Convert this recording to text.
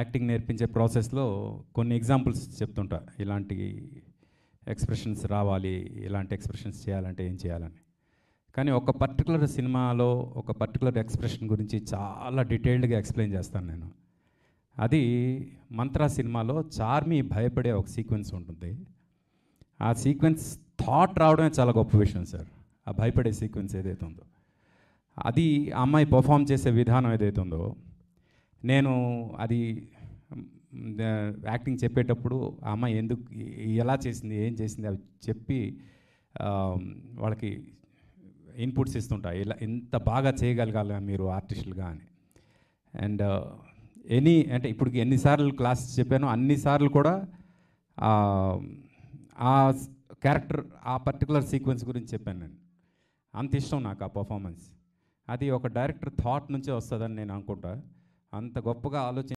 acting నేర్పించే ప్రాసెస్లో కొన్ని ఎగ్జాంపుల్స్ చెప్తుంటా ఇలాంటి ఎక్స్ప్రెషన్స్ రావాలి ఇలాంటి ఎక్స్ప్రెషన్స్ చేయాలంటే ఏం చేయాలని కానీ ఒక పర్టికులర్ సినిమాలో ఒక పర్టికులర్ ఎక్స్ప్రెషన్ గురించి చాలా డీటెయిల్డ్గా ఎక్స్ప్లెయిన్ చేస్తాను నేను అది మంత్ర సినిమాలో చార్మి భయపడే ఒక సీక్వెన్స్ ఉంటుంది ఆ సీక్వెన్స్ థాట్ రావడమే చాలా గొప్ప విషయం సార్ ఆ భయపడే సీక్వెన్స్ ఏదైతే ఉందో అది అమ్మాయి పర్ఫామ్ చేసే విధానం ఏదైతే ఉందో నేను అది యాక్టింగ్ చెప్పేటప్పుడు ఆ అమ్మాయి ఎందుకు ఎలా చేసింది ఏం చేసింది అవి చెప్పి వాళ్ళకి ఇన్పుట్స్ ఇస్తుంటా ఇలా ఎంత బాగా చేయగలగాల మీరు ఆర్టిస్టులుగా అని అండ్ ఎనీ అంటే ఇప్పుడు ఎన్నిసార్లు క్లాస్ చెప్పానో అన్నిసార్లు కూడా ఆ క్యారెక్టర్ ఆ పర్టికులర్ సీక్వెన్స్ గురించి చెప్పాను నేను అంత ఇష్టం నాకు ఆ పర్ఫార్మెన్స్ అది ఒక డైరెక్టర్ థాట్ నుంచే వస్తుందని నేను అనుకుంటా అంత గొప్పగా ఆలోచన